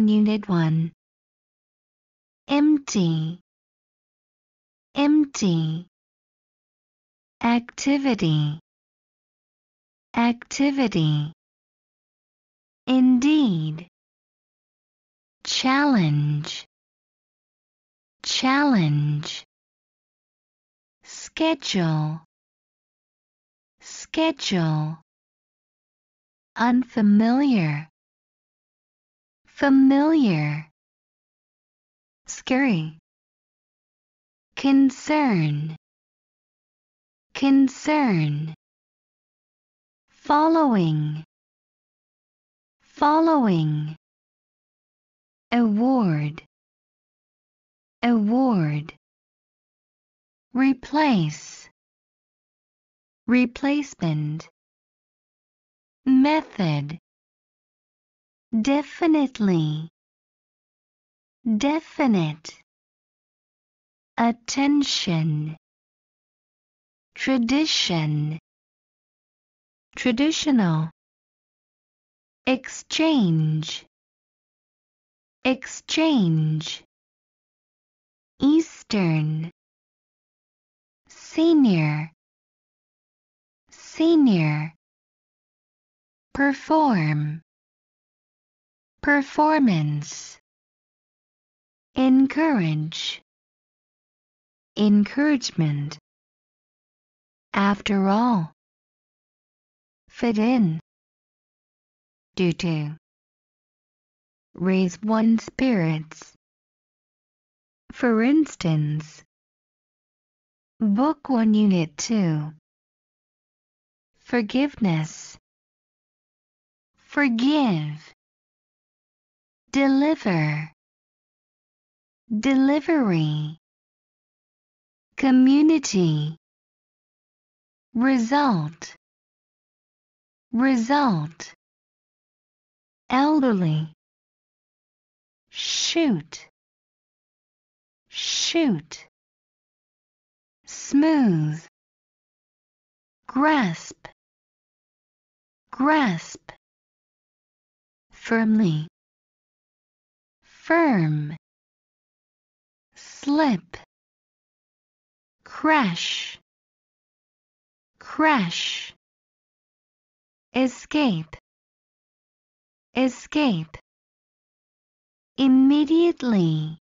when you need one. Empty, empty. Activity, activity. Indeed. Challenge, challenge. Schedule, schedule unfamiliar, familiar, scurry, concern, concern, following, following, award, award, replace, replacement, method, Definitely. Definite. Attention. Tradition. Traditional. Exchange. Exchange. Eastern. Senior. Senior. Perform performance encourage encouragement after all fit in due to raise one's spirits for instance book 1 unit 2 forgiveness forgive deliver, delivery, community, result, result, elderly, shoot, shoot, smooth, grasp, grasp, firmly firm, slip, crash, crash, escape, escape, immediately,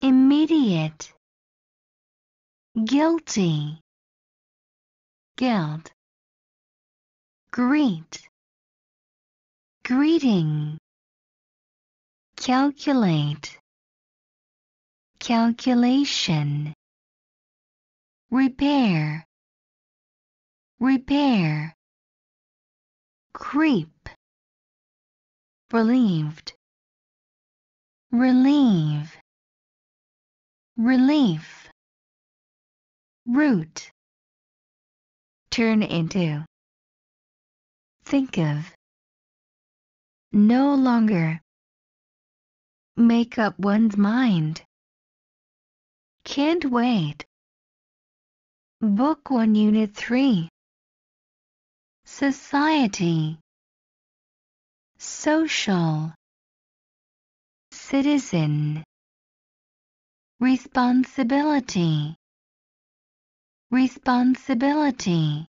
immediate, guilty, guilt, greet, greeting calculate calculation repair repair creep relieved relieve relief root turn into think of no longer make up one's mind. Can't wait. Book 1 Unit 3 Society Social Citizen Responsibility Responsibility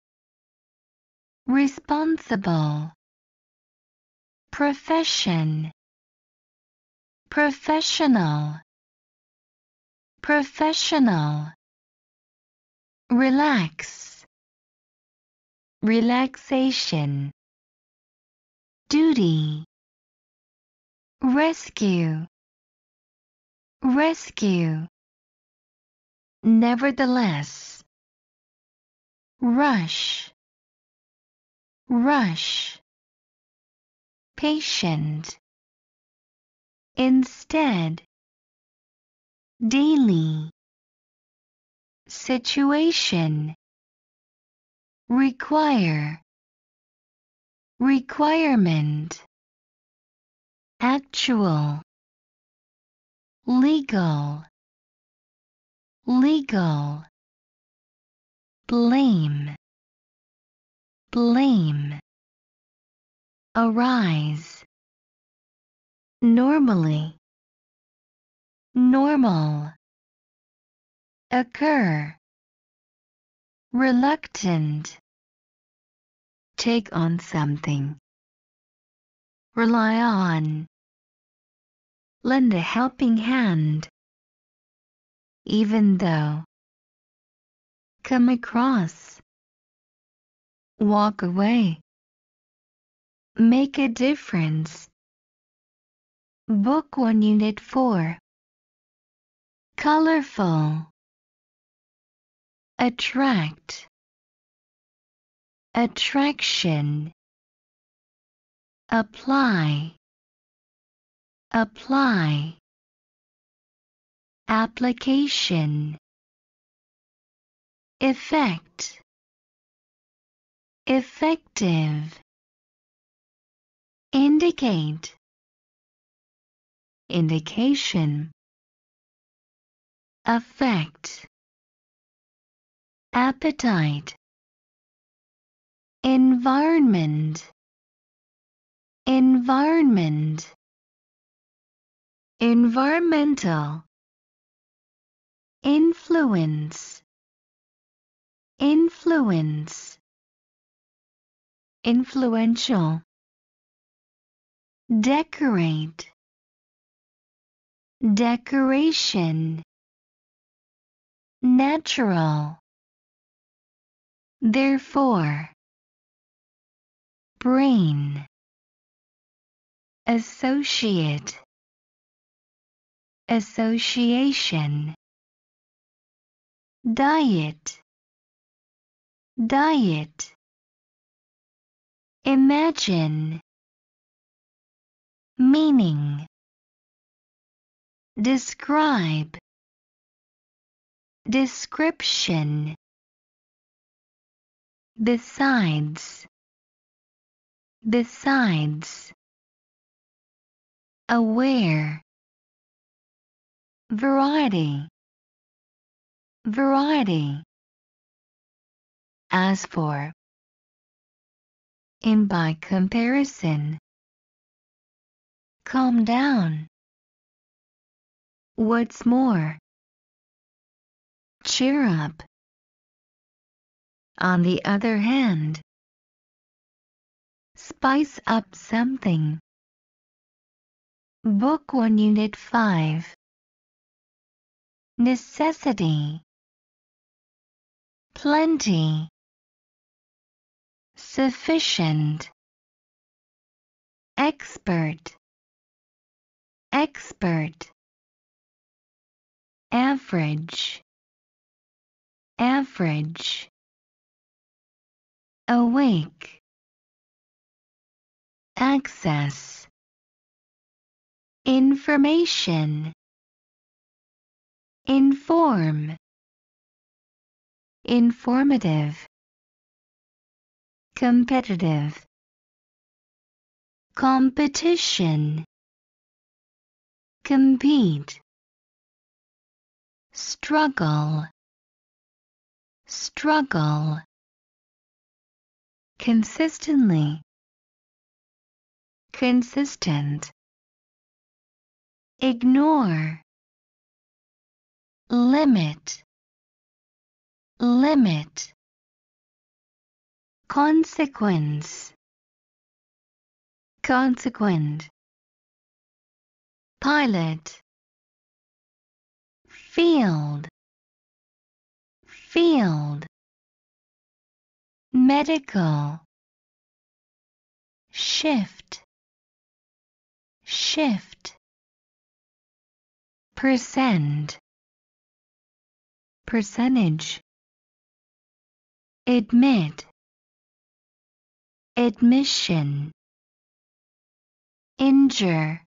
Responsible Profession professional professional relax relaxation duty rescue rescue nevertheless rush rush patient instead daily situation require requirement actual legal legal blame blame arise normally normal occur reluctant take on something rely on lend a helping hand even though come across walk away make a difference Book 1 Unit 4 Colorful Attract Attraction Apply Apply Application Effect Effective Indicate indication Effect. appetite environment environment environmental influence influence influential decorate decoration natural therefore brain associate association diet diet imagine meaning Describe. Description. Besides. Besides. Aware. Variety. Variety. As for. In by comparison. Calm down What's more? Cheer up. On the other hand, spice up something. Book 1 Unit 5 Necessity Plenty Sufficient Expert Expert average average awake access information inform informative competitive competition compete struggle, struggle. Consistently, consistent. Ignore, limit, limit. Consequence, consequent. Pilot field field medical shift shift percent percentage admit admission injure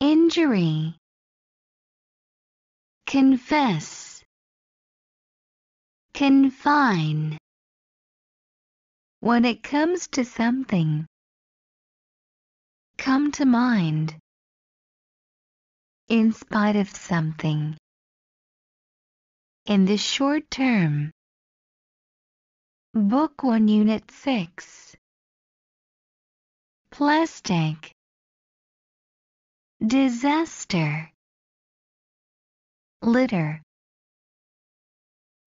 injury confess, confine. When it comes to something, come to mind, in spite of something. In the short term, Book 1 Unit 6 Plastic Disaster litter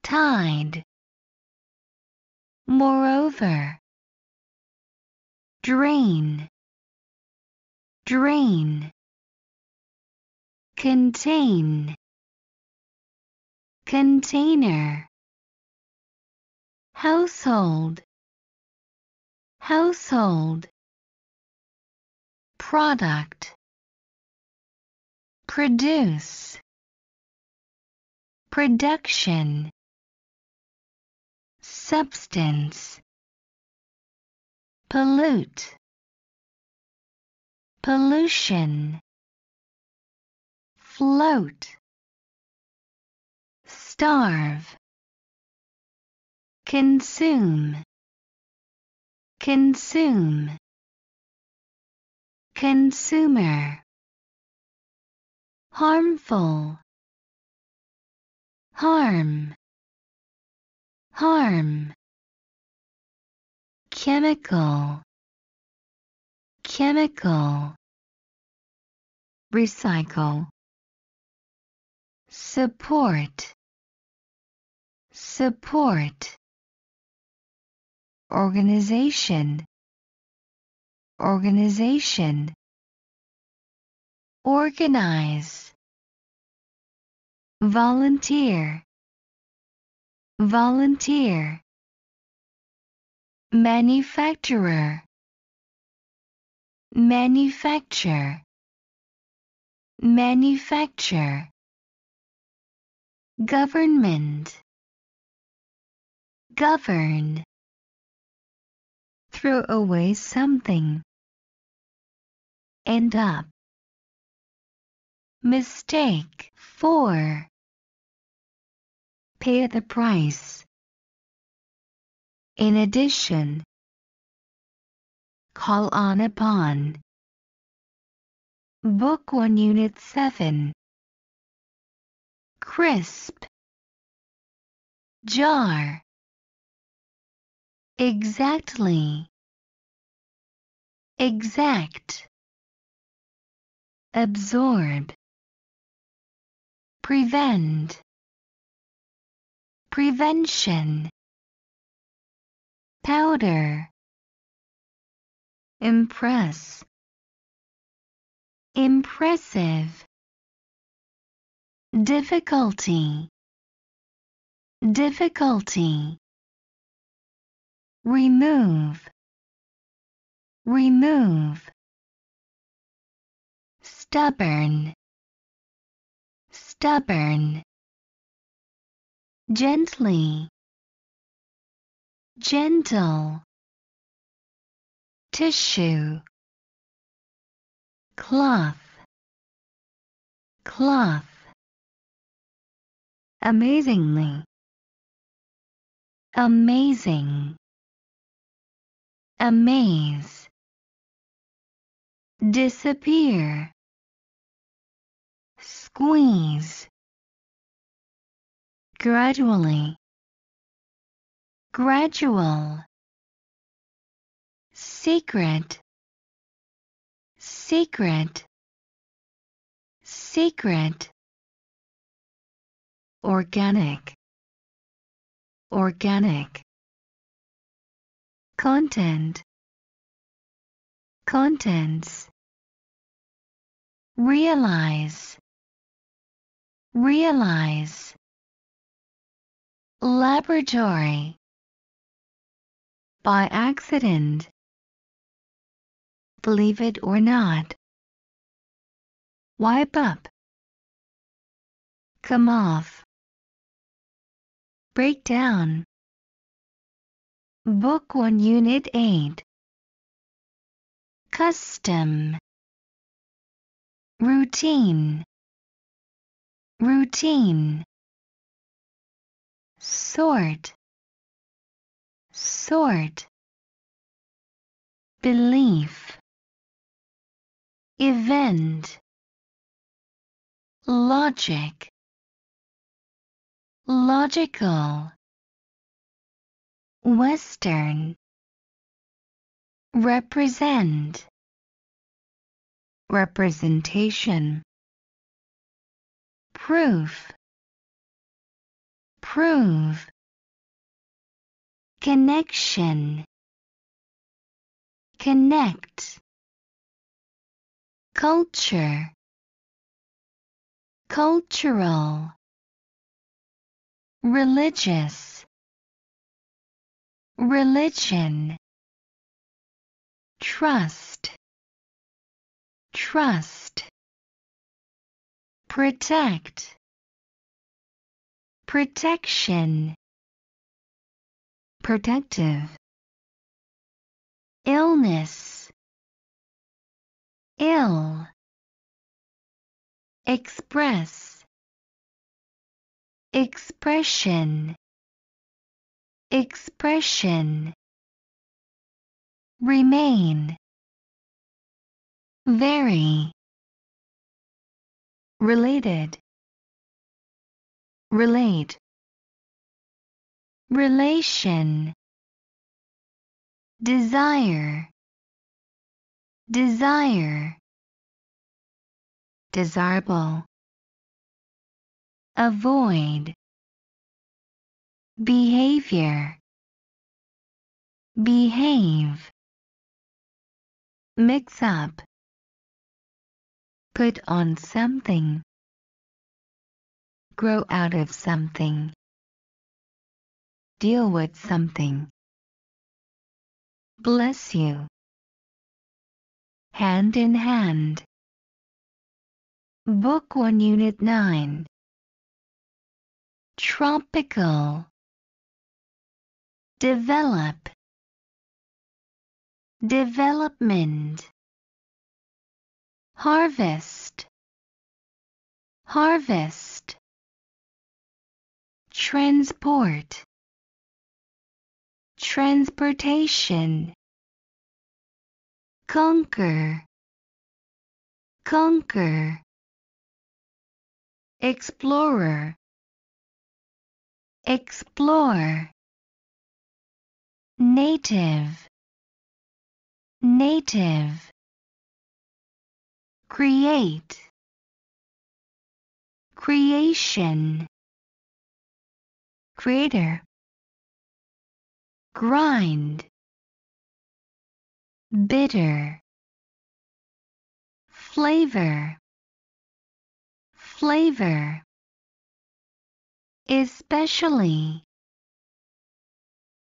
Tide. moreover drain drain contain container household household product produce production substance pollute pollution float starve consume consume consumer harmful harm harm chemical chemical recycle support support organization organization organize volunteer volunteer manufacturer manufacture manufacture government govern throw away something end up mistake 4 pay the price. In addition, call on upon. Book 1 Unit 7. Crisp. Jar. Exactly. Exact. Absorb. Prevent prevention powder impress impressive difficulty difficulty remove remove stubborn stubborn gently gentle tissue cloth cloth amazingly amazing amaze disappear squeeze gradually gradual secret secret secret organic organic content contents realize realize laboratory by accident believe it or not wipe up come off break down book 1 unit 8 custom routine routine sword sword belief event logic logical western represent representation proof prove connection connect culture cultural religious religion trust trust protect protection, protective, illness, ill, express, expression, expression, remain, very, related relate relation desire desire desirable avoid behavior behave mix up put on something grow out of something. Deal with something. Bless you. Hand in hand. Book 1 Unit 9. Tropical. Develop. Development. Harvest. Harvest transport transportation conquer conquer explorer explore native native create creation Creator. Grind. Bitter. Flavor. Flavor. Especially.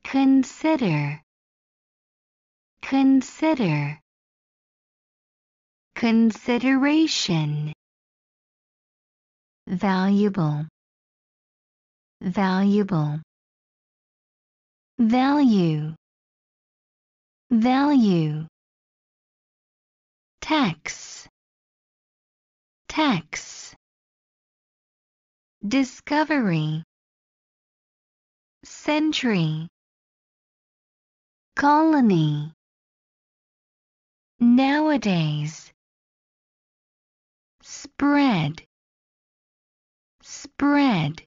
Consider. Consider. Consideration. Valuable valuable value value tax tax discovery century colony nowadays spread spread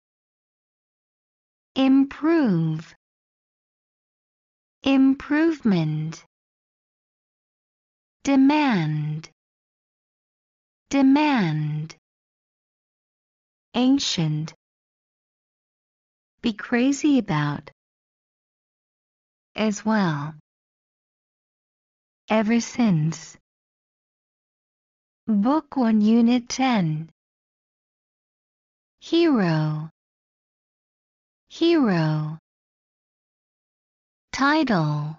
improve improvement demand demand ancient be crazy about as well ever since book 1 unit 10 hero Hero Title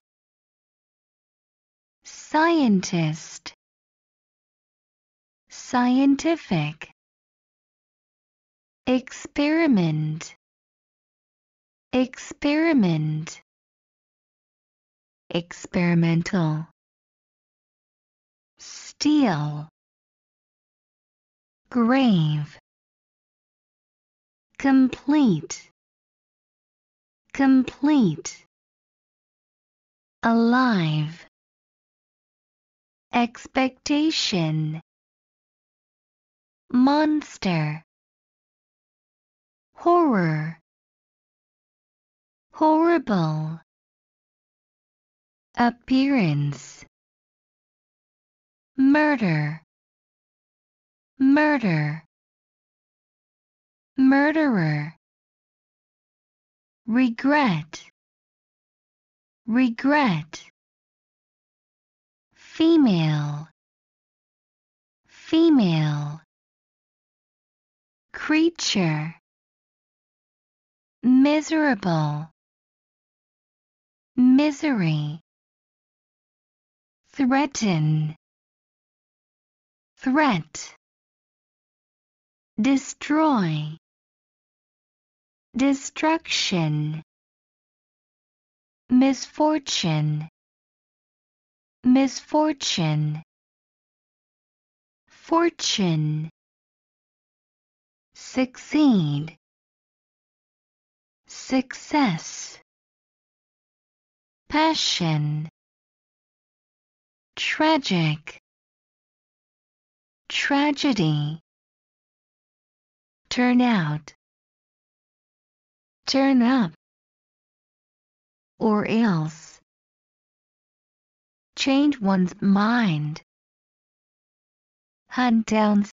Scientist Scientific Experiment Experiment Experimental Steel Grave Complete complete alive expectation monster horror horrible appearance murder murder murderer regret regret female female creature miserable misery threaten threat destroy destruction, misfortune, misfortune, fortune, succeed, success, passion, tragic, tragedy, turn out Turn up. Or else. Change one's mind. Hunt down